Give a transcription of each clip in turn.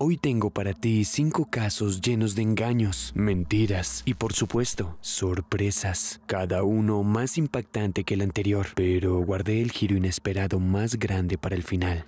Hoy tengo para ti cinco casos llenos de engaños, mentiras y por supuesto sorpresas, cada uno más impactante que el anterior, pero guardé el giro inesperado más grande para el final.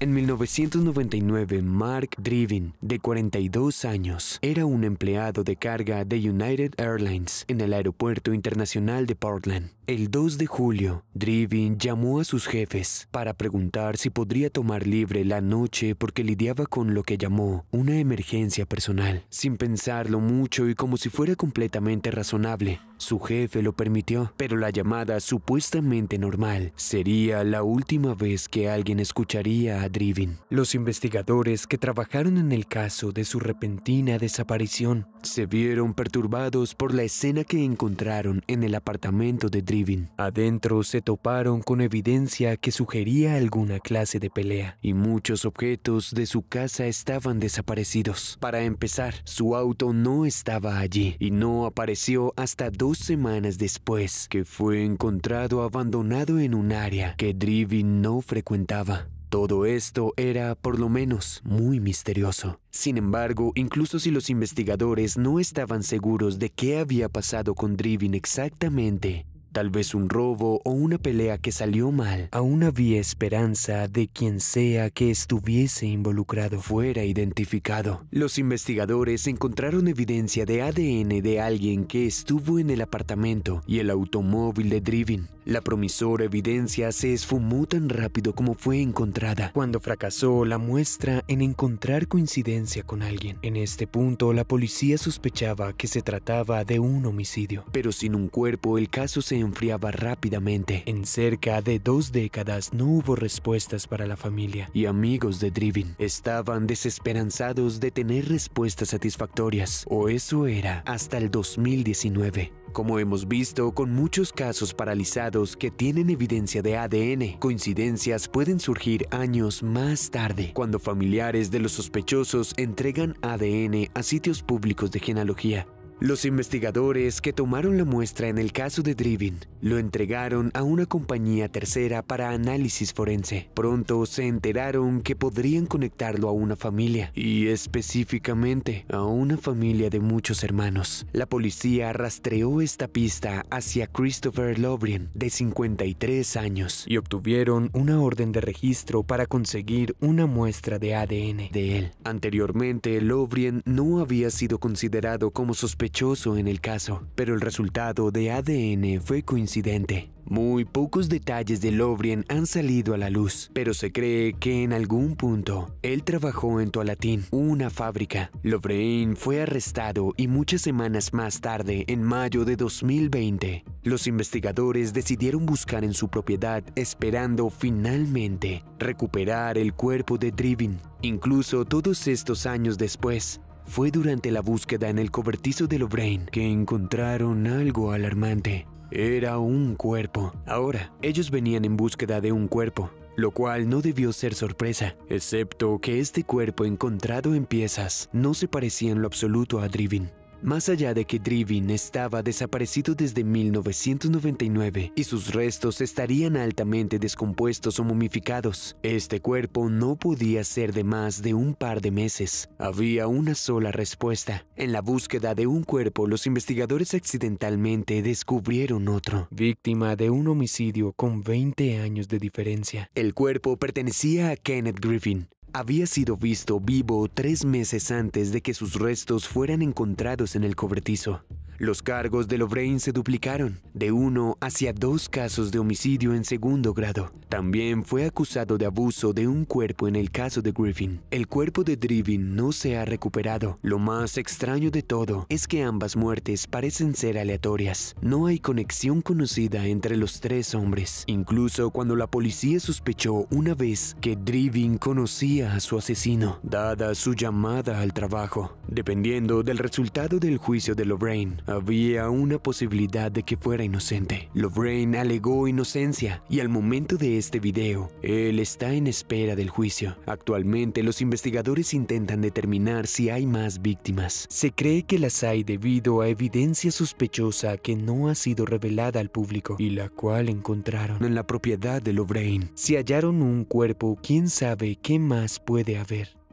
En 1999, Mark Driven, de 42 años, era un empleado de carga de United Airlines en el Aeropuerto Internacional de Portland. El 2 de julio, Drivin llamó a sus jefes para preguntar si podría tomar libre la noche porque lidiaba con lo que llamó una emergencia personal. Sin pensarlo mucho y como si fuera completamente razonable, su jefe lo permitió, pero la llamada supuestamente normal sería la última vez que alguien escucharía a Drivin. Los investigadores que trabajaron en el caso de su repentina desaparición se vieron perturbados por la escena que encontraron en el apartamento de Driven. Adentro se toparon con evidencia que sugería alguna clase de pelea, y muchos objetos de su casa estaban desaparecidos. Para empezar, su auto no estaba allí, y no apareció hasta dos semanas después, que fue encontrado abandonado en un área que Driven no frecuentaba. Todo esto era, por lo menos, muy misterioso. Sin embargo, incluso si los investigadores no estaban seguros de qué había pasado con Drivin exactamente, tal vez un robo o una pelea que salió mal, aún había esperanza de quien sea que estuviese involucrado fuera identificado. Los investigadores encontraron evidencia de ADN de alguien que estuvo en el apartamento y el automóvil de driving. La promisora evidencia se esfumó tan rápido como fue encontrada, cuando fracasó la muestra en encontrar coincidencia con alguien. En este punto, la policía sospechaba que se trataba de un homicidio, pero sin un cuerpo el caso se enfriaba rápidamente. En cerca de dos décadas no hubo respuestas para la familia y amigos de Driven Estaban desesperanzados de tener respuestas satisfactorias, o eso era, hasta el 2019. Como hemos visto, con muchos casos paralizados, que tienen evidencia de ADN. Coincidencias pueden surgir años más tarde, cuando familiares de los sospechosos entregan ADN a sitios públicos de genealogía. Los investigadores que tomaron la muestra en el caso de Drivin lo entregaron a una compañía tercera para análisis forense. Pronto se enteraron que podrían conectarlo a una familia, y específicamente a una familia de muchos hermanos. La policía rastreó esta pista hacia Christopher Lovrien, de 53 años, y obtuvieron una orden de registro para conseguir una muestra de ADN de él. Anteriormente, Lovrien no había sido considerado como sospechoso en el caso, pero el resultado de ADN fue coincidente. Muy pocos detalles de Lovrien han salido a la luz, pero se cree que en algún punto él trabajó en Tualatin, una fábrica. Lovrien fue arrestado y muchas semanas más tarde, en mayo de 2020, los investigadores decidieron buscar en su propiedad esperando finalmente recuperar el cuerpo de Drivin. Incluso todos estos años después, fue durante la búsqueda en el cobertizo de brain que encontraron algo alarmante. Era un cuerpo. Ahora, ellos venían en búsqueda de un cuerpo, lo cual no debió ser sorpresa, excepto que este cuerpo encontrado en piezas no se parecía en lo absoluto a Drivin. Más allá de que Drivin estaba desaparecido desde 1999 y sus restos estarían altamente descompuestos o momificados, este cuerpo no podía ser de más de un par de meses. Había una sola respuesta. En la búsqueda de un cuerpo, los investigadores accidentalmente descubrieron otro, víctima de un homicidio con 20 años de diferencia. El cuerpo pertenecía a Kenneth Griffin, había sido visto vivo tres meses antes de que sus restos fueran encontrados en el cobertizo. Los cargos de Lovrain se duplicaron, de uno hacia dos casos de homicidio en segundo grado. También fue acusado de abuso de un cuerpo en el caso de Griffin. El cuerpo de Driven no se ha recuperado. Lo más extraño de todo es que ambas muertes parecen ser aleatorias. No hay conexión conocida entre los tres hombres. Incluso cuando la policía sospechó una vez que Driven conocía a su asesino, dada su llamada al trabajo. Dependiendo del resultado del juicio de Lorraine, había una posibilidad de que fuera inocente. Lovrain alegó inocencia y al momento de este video, él está en espera del juicio. Actualmente los investigadores intentan determinar si hay más víctimas. Se cree que las hay debido a evidencia sospechosa que no ha sido revelada al público y la cual encontraron en la propiedad de Lovrain. Si hallaron un cuerpo, quién sabe qué más puede haber.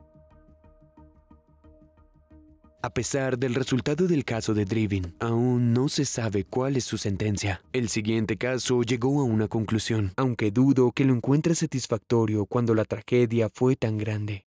A pesar del resultado del caso de Drivin, aún no se sabe cuál es su sentencia. El siguiente caso llegó a una conclusión, aunque dudo que lo encuentre satisfactorio cuando la tragedia fue tan grande.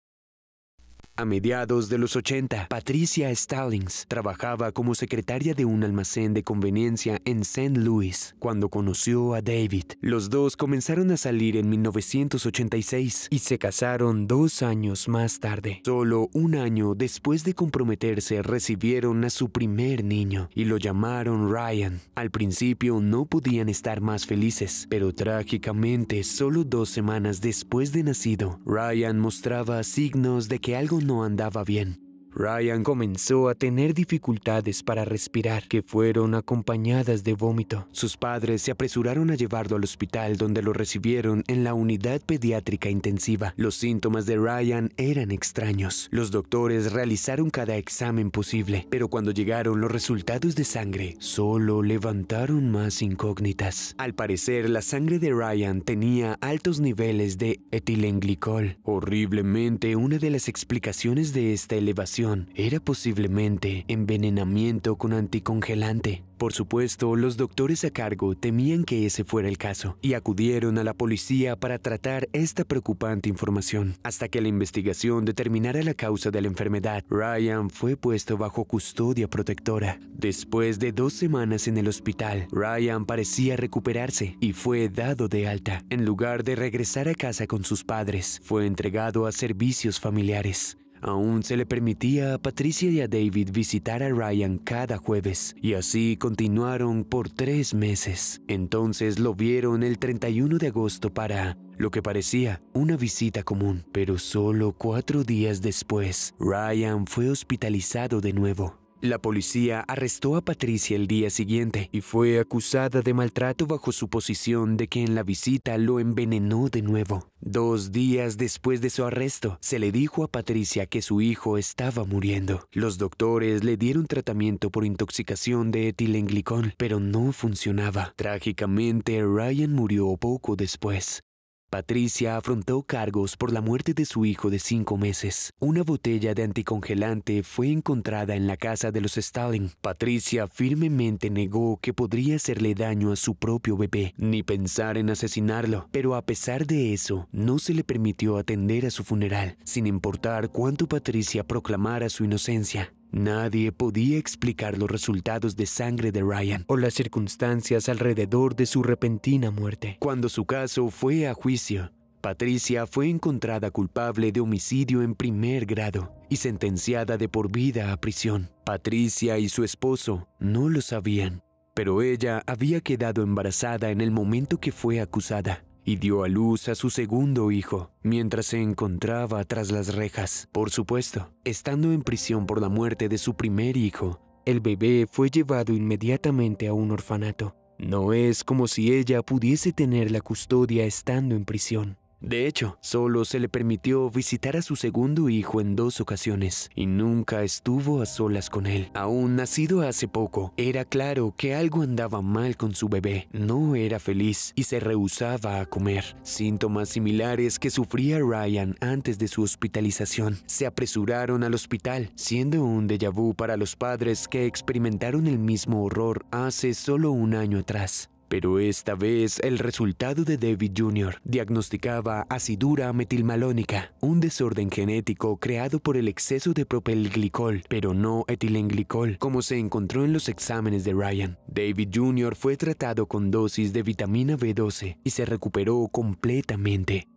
A mediados de los 80, Patricia Stallings trabajaba como secretaria de un almacén de conveniencia en St. Louis cuando conoció a David. Los dos comenzaron a salir en 1986 y se casaron dos años más tarde. Solo un año después de comprometerse recibieron a su primer niño y lo llamaron Ryan. Al principio no podían estar más felices, pero trágicamente solo dos semanas después de nacido, Ryan mostraba signos de que algo no andaba bien. Ryan comenzó a tener dificultades para respirar, que fueron acompañadas de vómito. Sus padres se apresuraron a llevarlo al hospital donde lo recibieron en la unidad pediátrica intensiva. Los síntomas de Ryan eran extraños. Los doctores realizaron cada examen posible, pero cuando llegaron los resultados de sangre, solo levantaron más incógnitas. Al parecer, la sangre de Ryan tenía altos niveles de etilenglicol. Horriblemente, una de las explicaciones de esta elevación era posiblemente envenenamiento con anticongelante. Por supuesto, los doctores a cargo temían que ese fuera el caso y acudieron a la policía para tratar esta preocupante información. Hasta que la investigación determinara la causa de la enfermedad, Ryan fue puesto bajo custodia protectora. Después de dos semanas en el hospital, Ryan parecía recuperarse y fue dado de alta. En lugar de regresar a casa con sus padres, fue entregado a servicios familiares. Aún se le permitía a Patricia y a David visitar a Ryan cada jueves, y así continuaron por tres meses. Entonces lo vieron el 31 de agosto para lo que parecía una visita común, pero solo cuatro días después, Ryan fue hospitalizado de nuevo. La policía arrestó a Patricia el día siguiente y fue acusada de maltrato bajo suposición de que en la visita lo envenenó de nuevo. Dos días después de su arresto, se le dijo a Patricia que su hijo estaba muriendo. Los doctores le dieron tratamiento por intoxicación de etilenglicol, pero no funcionaba. Trágicamente, Ryan murió poco después. Patricia afrontó cargos por la muerte de su hijo de cinco meses. Una botella de anticongelante fue encontrada en la casa de los Stalin. Patricia firmemente negó que podría hacerle daño a su propio bebé, ni pensar en asesinarlo, pero a pesar de eso, no se le permitió atender a su funeral, sin importar cuánto Patricia proclamara su inocencia. Nadie podía explicar los resultados de sangre de Ryan o las circunstancias alrededor de su repentina muerte. Cuando su caso fue a juicio, Patricia fue encontrada culpable de homicidio en primer grado y sentenciada de por vida a prisión. Patricia y su esposo no lo sabían, pero ella había quedado embarazada en el momento que fue acusada y dio a luz a su segundo hijo, mientras se encontraba tras las rejas. Por supuesto, estando en prisión por la muerte de su primer hijo, el bebé fue llevado inmediatamente a un orfanato. No es como si ella pudiese tener la custodia estando en prisión. De hecho, solo se le permitió visitar a su segundo hijo en dos ocasiones y nunca estuvo a solas con él. Aún nacido hace poco, era claro que algo andaba mal con su bebé. No era feliz y se rehusaba a comer. Síntomas similares que sufría Ryan antes de su hospitalización. Se apresuraron al hospital, siendo un déjà vu para los padres que experimentaron el mismo horror hace solo un año atrás. Pero esta vez el resultado de David Jr. diagnosticaba acidura metilmalónica, un desorden genético creado por el exceso de propelglicol, pero no etilenglicol, como se encontró en los exámenes de Ryan. David Jr. fue tratado con dosis de vitamina B12 y se recuperó completamente.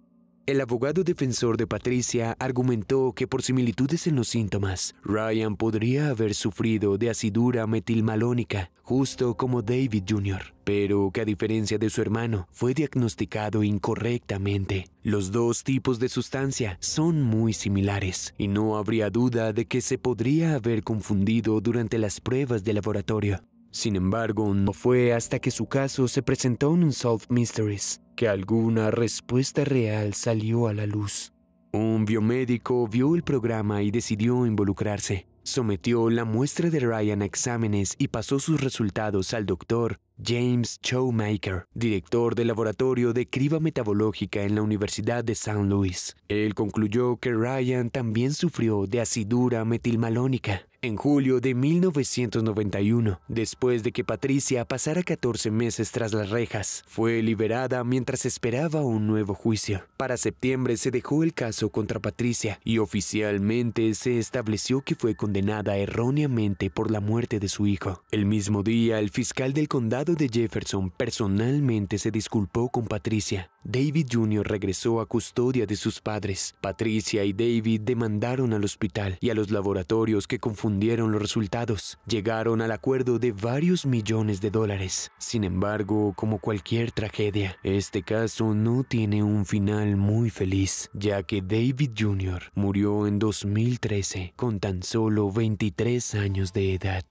El abogado defensor de Patricia argumentó que por similitudes en los síntomas, Ryan podría haber sufrido de acidura metilmalónica, justo como David Jr., pero que a diferencia de su hermano, fue diagnosticado incorrectamente. Los dos tipos de sustancia son muy similares, y no habría duda de que se podría haber confundido durante las pruebas de laboratorio. Sin embargo, no fue hasta que su caso se presentó en Unsolved Mysteries que alguna respuesta real salió a la luz. Un biomédico vio el programa y decidió involucrarse. Sometió la muestra de Ryan a exámenes y pasó sus resultados al doctor James Showmaker, director del laboratorio de criba metabológica en la Universidad de San Luis. Él concluyó que Ryan también sufrió de acidura metilmalónica, en julio de 1991, después de que Patricia pasara 14 meses tras las rejas. Fue liberada mientras esperaba un nuevo juicio. Para septiembre se dejó el caso contra Patricia y oficialmente se estableció que fue condenada erróneamente por la muerte de su hijo. El mismo día, el fiscal del condado de Jefferson personalmente se disculpó con Patricia. David Jr. regresó a custodia de sus padres. Patricia y David demandaron al hospital y a los laboratorios que confundieron dieron los resultados. Llegaron al acuerdo de varios millones de dólares. Sin embargo, como cualquier tragedia, este caso no tiene un final muy feliz, ya que David Jr. murió en 2013 con tan solo 23 años de edad.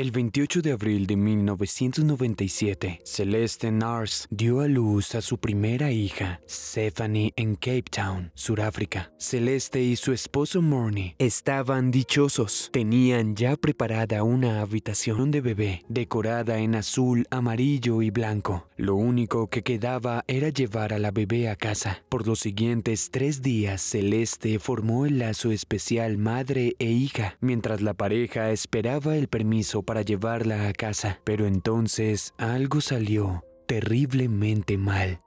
El 28 de abril de 1997, Celeste Nars dio a luz a su primera hija, Stephanie, en Cape Town, Suráfrica. Celeste y su esposo Morney estaban dichosos. Tenían ya preparada una habitación de bebé, decorada en azul, amarillo y blanco. Lo único que quedaba era llevar a la bebé a casa. Por los siguientes tres días, Celeste formó el lazo especial madre e hija, mientras la pareja esperaba el permiso para llevarla a casa, pero entonces algo salió terriblemente mal.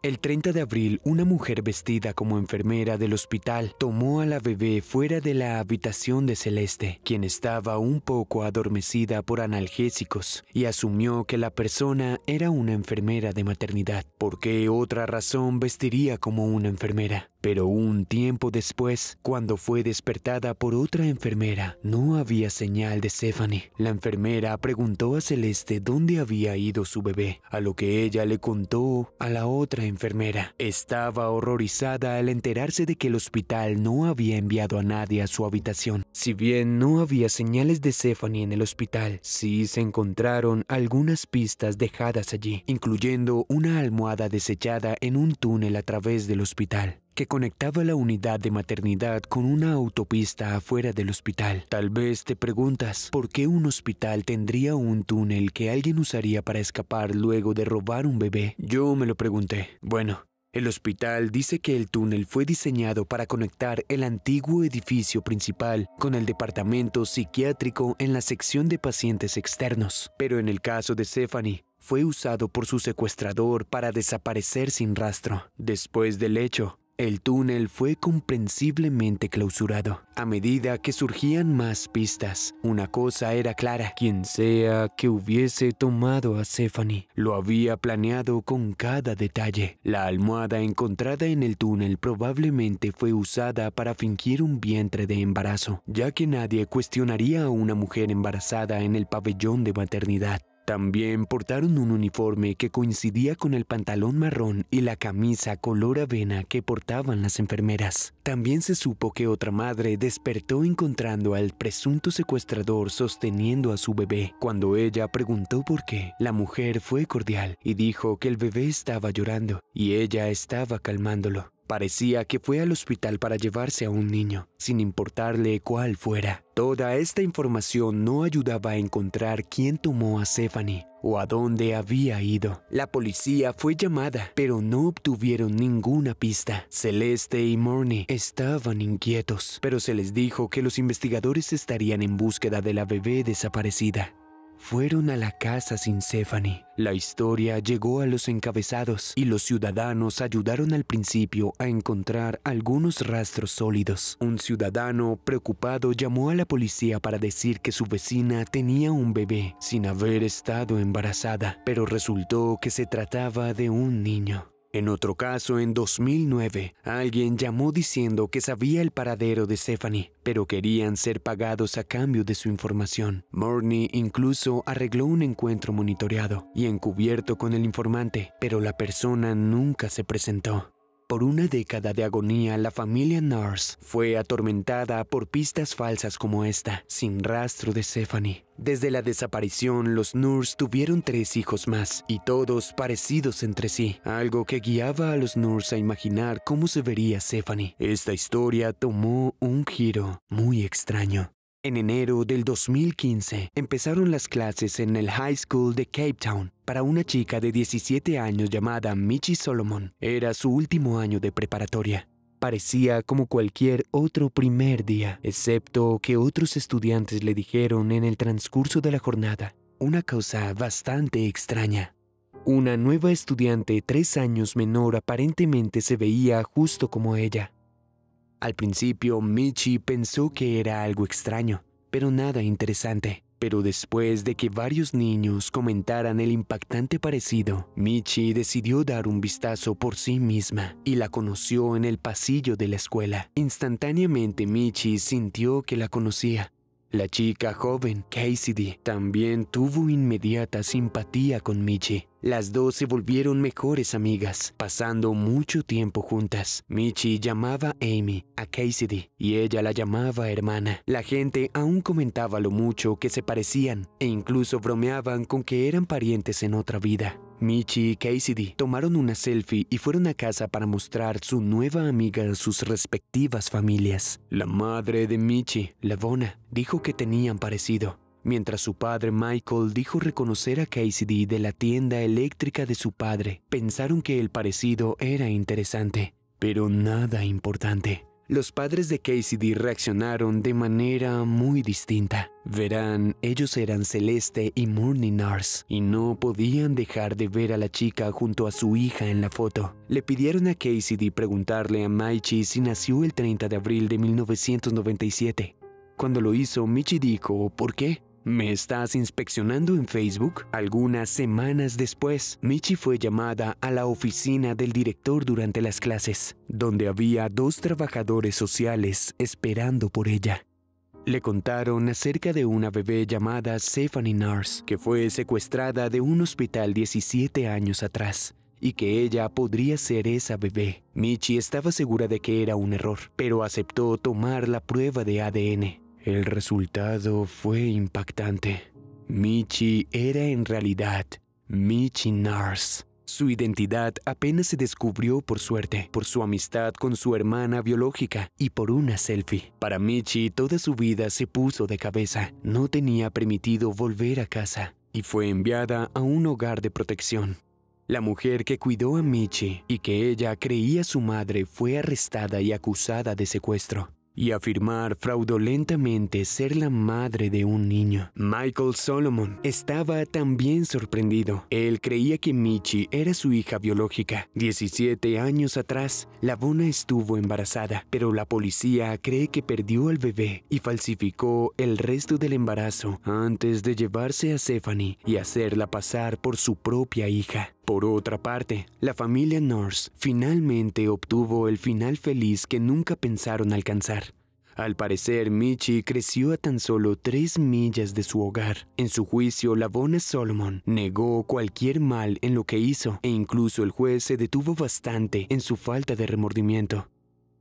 El 30 de abril, una mujer vestida como enfermera del hospital tomó a la bebé fuera de la habitación de Celeste, quien estaba un poco adormecida por analgésicos, y asumió que la persona era una enfermera de maternidad. ¿Por qué otra razón vestiría como una enfermera? Pero un tiempo después, cuando fue despertada por otra enfermera, no había señal de Stephanie. La enfermera preguntó a Celeste dónde había ido su bebé, a lo que ella le contó a la otra enfermera. Estaba horrorizada al enterarse de que el hospital no había enviado a nadie a su habitación. Si bien no había señales de Stephanie en el hospital, sí se encontraron algunas pistas dejadas allí, incluyendo una almohada desechada en un túnel a través del hospital que conectaba la unidad de maternidad con una autopista afuera del hospital. Tal vez te preguntas, ¿por qué un hospital tendría un túnel que alguien usaría para escapar luego de robar un bebé? Yo me lo pregunté. Bueno, el hospital dice que el túnel fue diseñado para conectar el antiguo edificio principal con el departamento psiquiátrico en la sección de pacientes externos, pero en el caso de Stephanie, fue usado por su secuestrador para desaparecer sin rastro. Después del hecho, el túnel fue comprensiblemente clausurado. A medida que surgían más pistas, una cosa era clara. Quien sea que hubiese tomado a Stephanie, lo había planeado con cada detalle. La almohada encontrada en el túnel probablemente fue usada para fingir un vientre de embarazo, ya que nadie cuestionaría a una mujer embarazada en el pabellón de maternidad. También portaron un uniforme que coincidía con el pantalón marrón y la camisa color avena que portaban las enfermeras. También se supo que otra madre despertó encontrando al presunto secuestrador sosteniendo a su bebé. Cuando ella preguntó por qué, la mujer fue cordial y dijo que el bebé estaba llorando y ella estaba calmándolo. Parecía que fue al hospital para llevarse a un niño, sin importarle cuál fuera. Toda esta información no ayudaba a encontrar quién tomó a Stephanie o a dónde había ido. La policía fue llamada, pero no obtuvieron ninguna pista. Celeste y Morney estaban inquietos, pero se les dijo que los investigadores estarían en búsqueda de la bebé desaparecida. Fueron a la casa sin Stephanie. La historia llegó a los encabezados y los ciudadanos ayudaron al principio a encontrar algunos rastros sólidos. Un ciudadano preocupado llamó a la policía para decir que su vecina tenía un bebé sin haber estado embarazada, pero resultó que se trataba de un niño. En otro caso, en 2009, alguien llamó diciendo que sabía el paradero de Stephanie, pero querían ser pagados a cambio de su información. Morney incluso arregló un encuentro monitoreado y encubierto con el informante, pero la persona nunca se presentó. Por una década de agonía, la familia Nurse fue atormentada por pistas falsas como esta, sin rastro de Stephanie. Desde la desaparición, los Nurse tuvieron tres hijos más, y todos parecidos entre sí, algo que guiaba a los Nurse a imaginar cómo se vería Stephanie. Esta historia tomó un giro muy extraño. En enero del 2015 empezaron las clases en el High School de Cape Town para una chica de 17 años llamada Michi Solomon. Era su último año de preparatoria. Parecía como cualquier otro primer día, excepto que otros estudiantes le dijeron en el transcurso de la jornada una cosa bastante extraña. Una nueva estudiante tres años menor aparentemente se veía justo como ella, al principio, Michi pensó que era algo extraño, pero nada interesante. Pero después de que varios niños comentaran el impactante parecido, Michi decidió dar un vistazo por sí misma y la conoció en el pasillo de la escuela. Instantáneamente Michi sintió que la conocía, la chica joven, Cassidy, también tuvo inmediata simpatía con Michi. Las dos se volvieron mejores amigas, pasando mucho tiempo juntas. Michi llamaba Amy a Cassidy y ella la llamaba hermana. La gente aún comentaba lo mucho que se parecían e incluso bromeaban con que eran parientes en otra vida. Michi y Cassidy tomaron una selfie y fueron a casa para mostrar su nueva amiga a sus respectivas familias. La madre de Michi, Lavona, dijo que tenían parecido, mientras su padre Michael dijo reconocer a Cassidy de la tienda eléctrica de su padre. Pensaron que el parecido era interesante, pero nada importante. Los padres de D reaccionaron de manera muy distinta. Verán, ellos eran Celeste y Nurse, y no podían dejar de ver a la chica junto a su hija en la foto. Le pidieron a KCD preguntarle a Maichi si nació el 30 de abril de 1997. Cuando lo hizo, Michi dijo, ¿por qué? ¿Me estás inspeccionando en Facebook? Algunas semanas después, Michi fue llamada a la oficina del director durante las clases, donde había dos trabajadores sociales esperando por ella. Le contaron acerca de una bebé llamada Stephanie Nars, que fue secuestrada de un hospital 17 años atrás y que ella podría ser esa bebé. Michi estaba segura de que era un error, pero aceptó tomar la prueba de ADN, el resultado fue impactante. Michi era en realidad Michi Nars. Su identidad apenas se descubrió por suerte, por su amistad con su hermana biológica y por una selfie. Para Michi, toda su vida se puso de cabeza. No tenía permitido volver a casa y fue enviada a un hogar de protección. La mujer que cuidó a Michi y que ella creía su madre fue arrestada y acusada de secuestro y afirmar fraudulentamente ser la madre de un niño. Michael Solomon estaba también sorprendido. Él creía que Michi era su hija biológica. 17 años atrás, la estuvo embarazada, pero la policía cree que perdió al bebé y falsificó el resto del embarazo antes de llevarse a Stephanie y hacerla pasar por su propia hija. Por otra parte, la familia Norse finalmente obtuvo el final feliz que nunca pensaron alcanzar. Al parecer, Michi creció a tan solo tres millas de su hogar. En su juicio, Bona Solomon negó cualquier mal en lo que hizo e incluso el juez se detuvo bastante en su falta de remordimiento.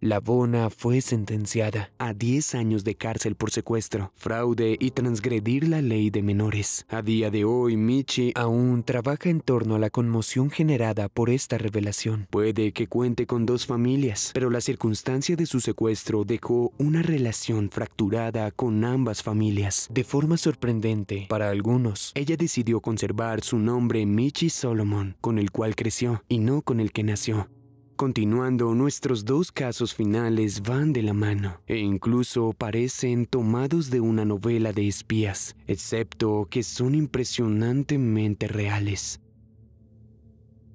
La Bona fue sentenciada a 10 años de cárcel por secuestro, fraude y transgredir la ley de menores. A día de hoy, Michi aún trabaja en torno a la conmoción generada por esta revelación. Puede que cuente con dos familias, pero la circunstancia de su secuestro dejó una relación fracturada con ambas familias. De forma sorprendente para algunos, ella decidió conservar su nombre Michi Solomon, con el cual creció y no con el que nació. Continuando, nuestros dos casos finales van de la mano e incluso parecen tomados de una novela de espías, excepto que son impresionantemente reales.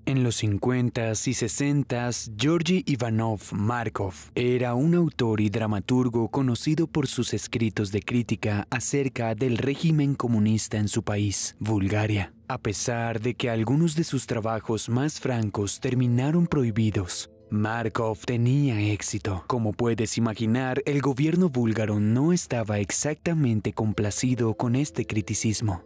En los 50s y 60s, Georgi Ivanov Markov era un autor y dramaturgo conocido por sus escritos de crítica acerca del régimen comunista en su país, Bulgaria. A pesar de que algunos de sus trabajos más francos terminaron prohibidos, Markov tenía éxito. Como puedes imaginar, el gobierno búlgaro no estaba exactamente complacido con este criticismo.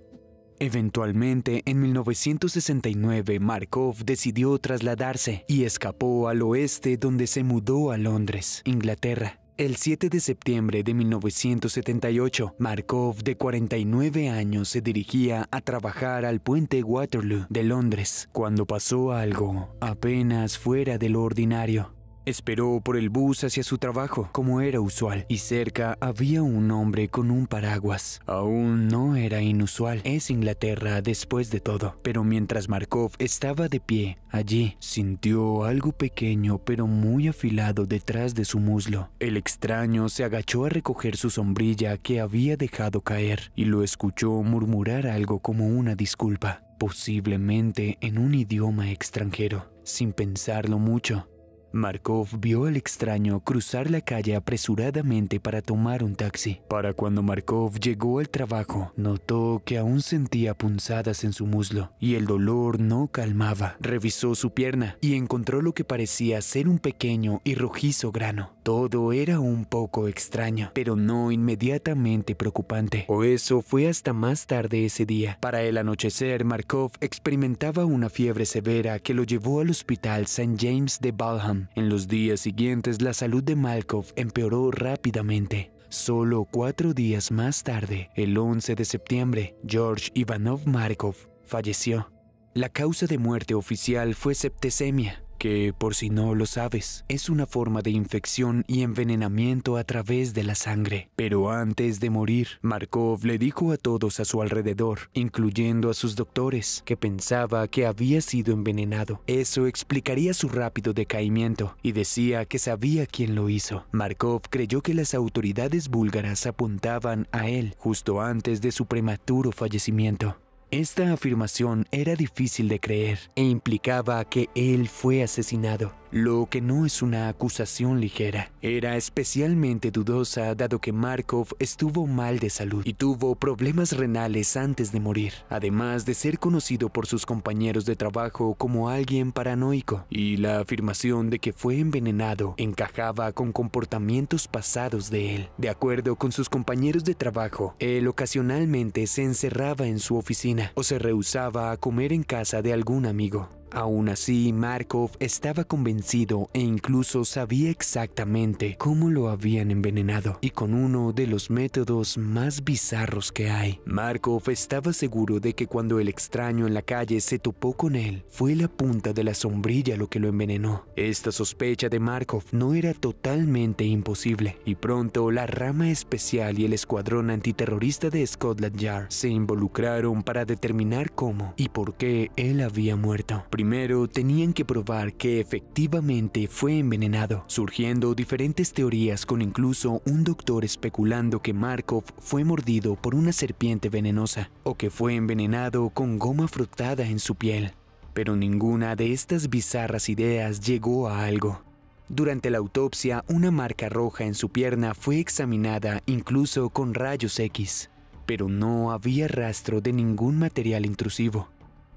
Eventualmente, en 1969, Markov decidió trasladarse y escapó al oeste donde se mudó a Londres, Inglaterra. El 7 de septiembre de 1978, Markov, de 49 años, se dirigía a trabajar al puente Waterloo de Londres, cuando pasó algo apenas fuera de lo ordinario. Esperó por el bus hacia su trabajo, como era usual, y cerca había un hombre con un paraguas. Aún no era inusual, es Inglaterra después de todo. Pero mientras Markov estaba de pie, allí, sintió algo pequeño pero muy afilado detrás de su muslo. El extraño se agachó a recoger su sombrilla que había dejado caer y lo escuchó murmurar algo como una disculpa, posiblemente en un idioma extranjero. Sin pensarlo mucho, Markov vio al extraño cruzar la calle apresuradamente para tomar un taxi. Para cuando Markov llegó al trabajo, notó que aún sentía punzadas en su muslo y el dolor no calmaba. Revisó su pierna y encontró lo que parecía ser un pequeño y rojizo grano. Todo era un poco extraño, pero no inmediatamente preocupante. O eso fue hasta más tarde ese día. Para el anochecer, Markov experimentaba una fiebre severa que lo llevó al hospital St. James de Balham en los días siguientes la salud de Malkov empeoró rápidamente. Solo cuatro días más tarde, el 11 de septiembre, George Ivanov Markov falleció. La causa de muerte oficial fue septicemia, que por si no lo sabes, es una forma de infección y envenenamiento a través de la sangre. Pero antes de morir, Markov le dijo a todos a su alrededor, incluyendo a sus doctores, que pensaba que había sido envenenado. Eso explicaría su rápido decaimiento y decía que sabía quién lo hizo. Markov creyó que las autoridades búlgaras apuntaban a él justo antes de su prematuro fallecimiento. Esta afirmación era difícil de creer e implicaba que él fue asesinado lo que no es una acusación ligera. Era especialmente dudosa dado que Markov estuvo mal de salud y tuvo problemas renales antes de morir, además de ser conocido por sus compañeros de trabajo como alguien paranoico, y la afirmación de que fue envenenado encajaba con comportamientos pasados de él. De acuerdo con sus compañeros de trabajo, él ocasionalmente se encerraba en su oficina o se rehusaba a comer en casa de algún amigo. Aún así, Markov estaba convencido e incluso sabía exactamente cómo lo habían envenenado y con uno de los métodos más bizarros que hay. Markov estaba seguro de que cuando el extraño en la calle se topó con él, fue la punta de la sombrilla lo que lo envenenó. Esta sospecha de Markov no era totalmente imposible y pronto la rama especial y el escuadrón antiterrorista de Scotland Yard se involucraron para determinar cómo y por qué él había muerto. Primero tenían que probar que efectivamente fue envenenado, surgiendo diferentes teorías con incluso un doctor especulando que Markov fue mordido por una serpiente venenosa o que fue envenenado con goma frotada en su piel. Pero ninguna de estas bizarras ideas llegó a algo. Durante la autopsia, una marca roja en su pierna fue examinada incluso con rayos X, pero no había rastro de ningún material intrusivo.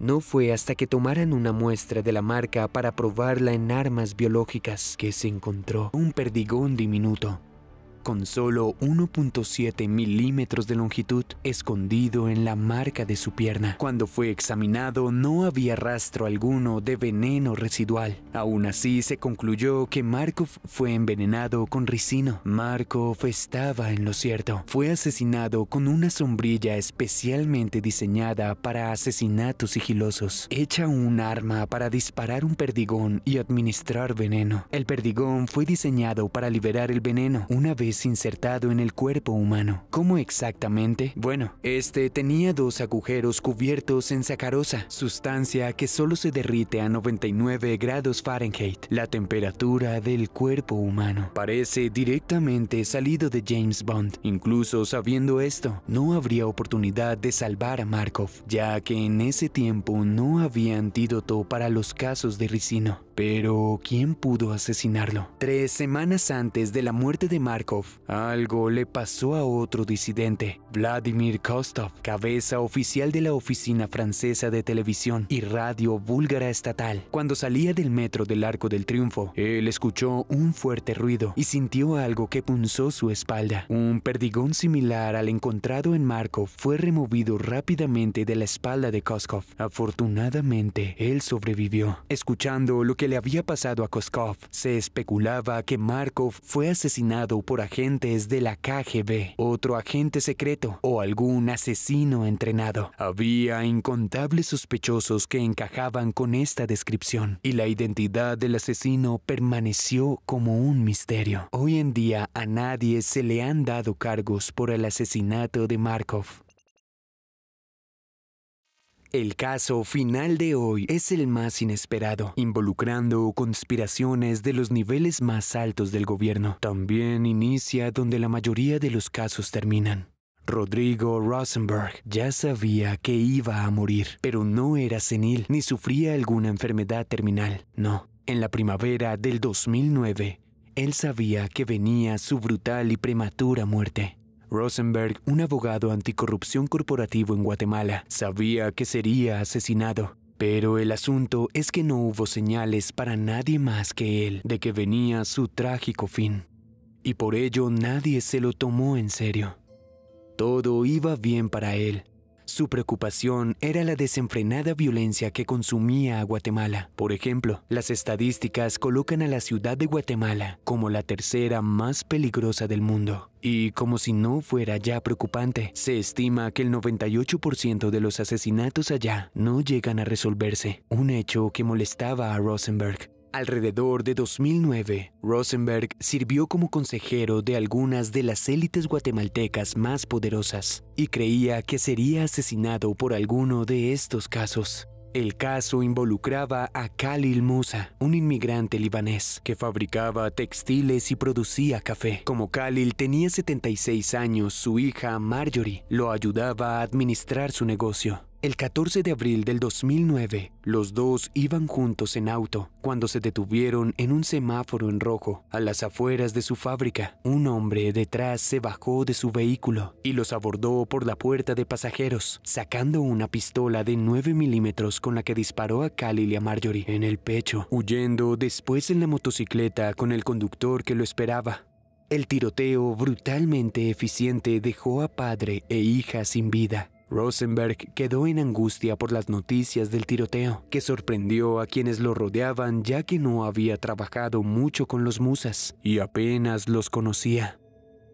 No fue hasta que tomaran una muestra de la marca para probarla en armas biológicas que se encontró un perdigón diminuto con solo 1.7 milímetros de longitud, escondido en la marca de su pierna. Cuando fue examinado no había rastro alguno de veneno residual. Aún así se concluyó que Markov fue envenenado con ricino. Markov estaba en lo cierto. Fue asesinado con una sombrilla especialmente diseñada para asesinatos sigilosos. Hecha un arma para disparar un perdigón y administrar veneno. El perdigón fue diseñado para liberar el veneno. Una vez insertado en el cuerpo humano. ¿Cómo exactamente? Bueno, este tenía dos agujeros cubiertos en sacarosa, sustancia que solo se derrite a 99 grados Fahrenheit, la temperatura del cuerpo humano. Parece directamente salido de James Bond. Incluso sabiendo esto, no habría oportunidad de salvar a Markov, ya que en ese tiempo no había antídoto para los casos de ricino. Pero, ¿quién pudo asesinarlo? Tres semanas antes de la muerte de Markov, algo le pasó a otro disidente, Vladimir Kostov, cabeza oficial de la Oficina Francesa de Televisión y Radio Búlgara Estatal. Cuando salía del metro del Arco del Triunfo, él escuchó un fuerte ruido y sintió algo que punzó su espalda. Un perdigón similar al encontrado en Markov fue removido rápidamente de la espalda de Kostov. Afortunadamente, él sobrevivió. Escuchando lo que le había pasado a Kostov, se especulaba que Markov fue asesinado por agentes de la KGB, otro agente secreto o algún asesino entrenado. Había incontables sospechosos que encajaban con esta descripción y la identidad del asesino permaneció como un misterio. Hoy en día a nadie se le han dado cargos por el asesinato de Markov, el caso final de hoy es el más inesperado, involucrando conspiraciones de los niveles más altos del gobierno. También inicia donde la mayoría de los casos terminan. Rodrigo Rosenberg ya sabía que iba a morir, pero no era senil ni sufría alguna enfermedad terminal. No, en la primavera del 2009, él sabía que venía su brutal y prematura muerte. Rosenberg, un abogado anticorrupción corporativo en Guatemala, sabía que sería asesinado. Pero el asunto es que no hubo señales para nadie más que él de que venía su trágico fin. Y por ello nadie se lo tomó en serio. Todo iba bien para él, su preocupación era la desenfrenada violencia que consumía a Guatemala. Por ejemplo, las estadísticas colocan a la ciudad de Guatemala como la tercera más peligrosa del mundo. Y como si no fuera ya preocupante, se estima que el 98% de los asesinatos allá no llegan a resolverse, un hecho que molestaba a Rosenberg, Alrededor de 2009, Rosenberg sirvió como consejero de algunas de las élites guatemaltecas más poderosas y creía que sería asesinado por alguno de estos casos. El caso involucraba a Khalil Musa, un inmigrante libanés que fabricaba textiles y producía café. Como Khalil tenía 76 años, su hija Marjorie lo ayudaba a administrar su negocio. El 14 de abril del 2009, los dos iban juntos en auto cuando se detuvieron en un semáforo en rojo a las afueras de su fábrica. Un hombre detrás se bajó de su vehículo y los abordó por la puerta de pasajeros, sacando una pistola de 9 milímetros con la que disparó a Khalil y a Marjorie en el pecho, huyendo después en la motocicleta con el conductor que lo esperaba. El tiroteo brutalmente eficiente dejó a padre e hija sin vida. Rosenberg quedó en angustia por las noticias del tiroteo, que sorprendió a quienes lo rodeaban ya que no había trabajado mucho con los musas y apenas los conocía.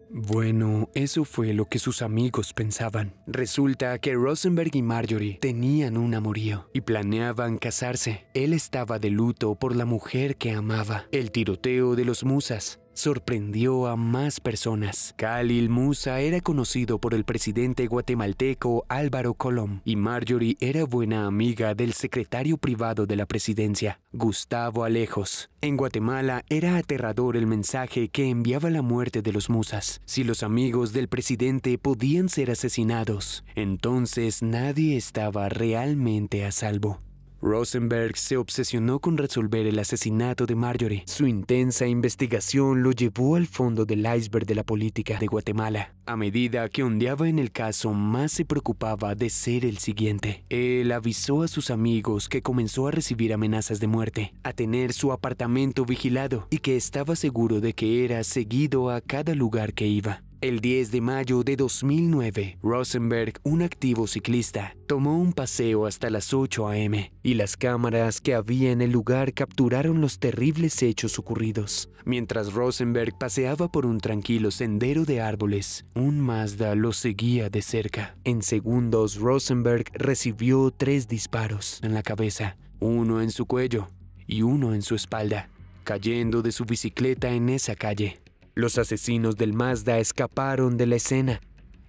Bueno, eso fue lo que sus amigos pensaban. Resulta que Rosenberg y Marjorie tenían un amorío y planeaban casarse. Él estaba de luto por la mujer que amaba. El tiroteo de los musas sorprendió a más personas. Khalil Musa era conocido por el presidente guatemalteco Álvaro Colom y Marjorie era buena amiga del secretario privado de la presidencia, Gustavo Alejos. En Guatemala era aterrador el mensaje que enviaba la muerte de los Musas. Si los amigos del presidente podían ser asesinados, entonces nadie estaba realmente a salvo. Rosenberg se obsesionó con resolver el asesinato de Marjorie. Su intensa investigación lo llevó al fondo del iceberg de la política de Guatemala. A medida que ondeaba en el caso, más se preocupaba de ser el siguiente. Él avisó a sus amigos que comenzó a recibir amenazas de muerte, a tener su apartamento vigilado y que estaba seguro de que era seguido a cada lugar que iba. El 10 de mayo de 2009, Rosenberg, un activo ciclista, tomó un paseo hasta las 8 a.m. y las cámaras que había en el lugar capturaron los terribles hechos ocurridos. Mientras Rosenberg paseaba por un tranquilo sendero de árboles, un Mazda lo seguía de cerca. En segundos, Rosenberg recibió tres disparos en la cabeza, uno en su cuello y uno en su espalda, cayendo de su bicicleta en esa calle. Los asesinos del Mazda escaparon de la escena.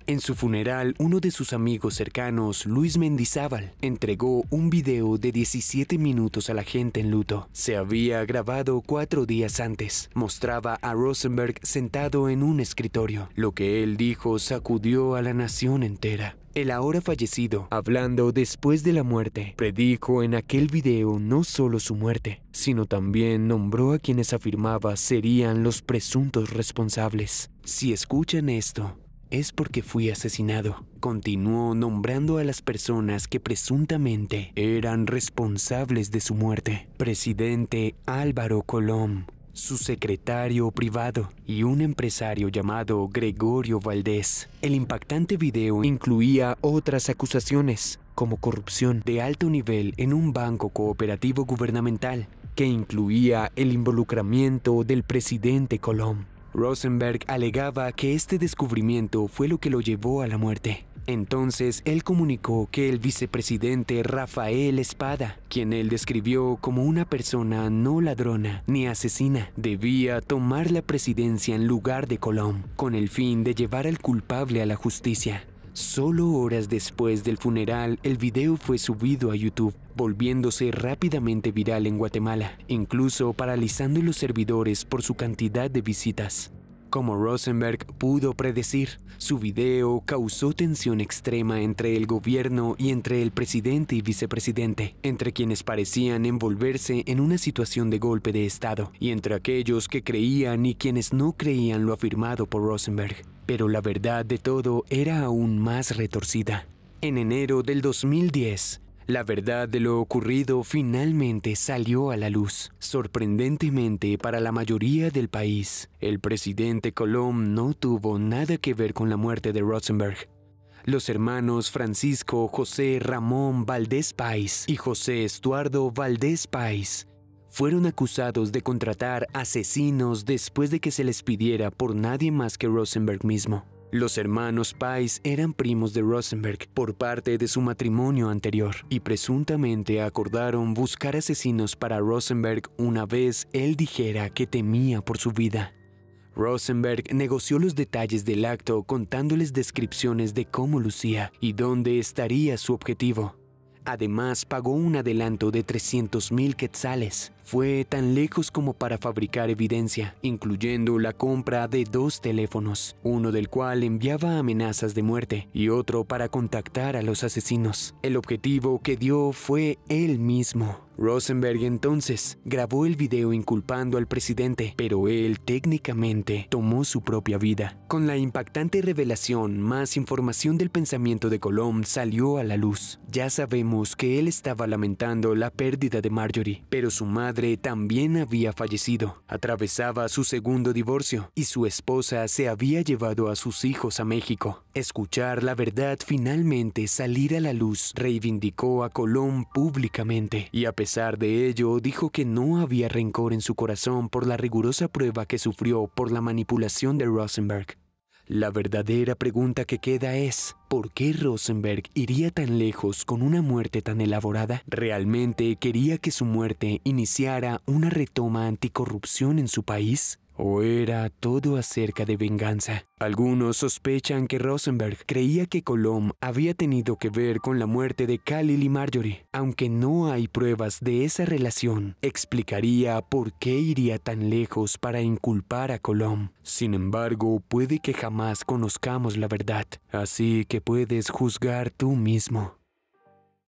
En su funeral, uno de sus amigos cercanos, Luis Mendizábal, entregó un video de 17 minutos a la gente en luto. Se había grabado cuatro días antes. Mostraba a Rosenberg sentado en un escritorio. Lo que él dijo sacudió a la nación entera el ahora fallecido, hablando después de la muerte, predijo en aquel video no solo su muerte, sino también nombró a quienes afirmaba serían los presuntos responsables. Si escuchan esto, es porque fui asesinado. Continuó nombrando a las personas que presuntamente eran responsables de su muerte. Presidente Álvaro Colom, su secretario privado y un empresario llamado Gregorio Valdés. El impactante video incluía otras acusaciones, como corrupción de alto nivel en un banco cooperativo gubernamental, que incluía el involucramiento del presidente Colón. Rosenberg alegaba que este descubrimiento fue lo que lo llevó a la muerte, entonces él comunicó que el vicepresidente Rafael Espada, quien él describió como una persona no ladrona ni asesina, debía tomar la presidencia en lugar de Colón, con el fin de llevar al culpable a la justicia. Solo horas después del funeral, el video fue subido a YouTube, volviéndose rápidamente viral en Guatemala, incluso paralizando los servidores por su cantidad de visitas. Como Rosenberg pudo predecir, su video causó tensión extrema entre el gobierno y entre el presidente y vicepresidente, entre quienes parecían envolverse en una situación de golpe de Estado, y entre aquellos que creían y quienes no creían lo afirmado por Rosenberg. Pero la verdad de todo era aún más retorcida. En enero del 2010, la verdad de lo ocurrido finalmente salió a la luz. Sorprendentemente para la mayoría del país, el presidente Colom no tuvo nada que ver con la muerte de Rosenberg. Los hermanos Francisco José Ramón Valdés Pais y José Estuardo Valdés Pais fueron acusados de contratar asesinos después de que se les pidiera por nadie más que Rosenberg mismo. Los hermanos Pais eran primos de Rosenberg por parte de su matrimonio anterior y presuntamente acordaron buscar asesinos para Rosenberg una vez él dijera que temía por su vida. Rosenberg negoció los detalles del acto contándoles descripciones de cómo lucía y dónde estaría su objetivo. Además, pagó un adelanto de mil quetzales, fue tan lejos como para fabricar evidencia, incluyendo la compra de dos teléfonos, uno del cual enviaba amenazas de muerte y otro para contactar a los asesinos. El objetivo que dio fue él mismo. Rosenberg entonces grabó el video inculpando al presidente, pero él técnicamente tomó su propia vida. Con la impactante revelación, más información del pensamiento de Colomb salió a la luz. Ya sabemos que él estaba lamentando la pérdida de Marjorie, pero su madre también había fallecido, atravesaba su segundo divorcio y su esposa se había llevado a sus hijos a México. Escuchar la verdad finalmente salir a la luz reivindicó a Colón públicamente y a pesar de ello dijo que no había rencor en su corazón por la rigurosa prueba que sufrió por la manipulación de Rosenberg. La verdadera pregunta que queda es, ¿por qué Rosenberg iría tan lejos con una muerte tan elaborada? ¿Realmente quería que su muerte iniciara una retoma anticorrupción en su país? ¿O era todo acerca de venganza? Algunos sospechan que Rosenberg creía que Colom había tenido que ver con la muerte de Khalil y Marjorie. Aunque no hay pruebas de esa relación, explicaría por qué iría tan lejos para inculpar a Colom. Sin embargo, puede que jamás conozcamos la verdad, así que puedes juzgar tú mismo.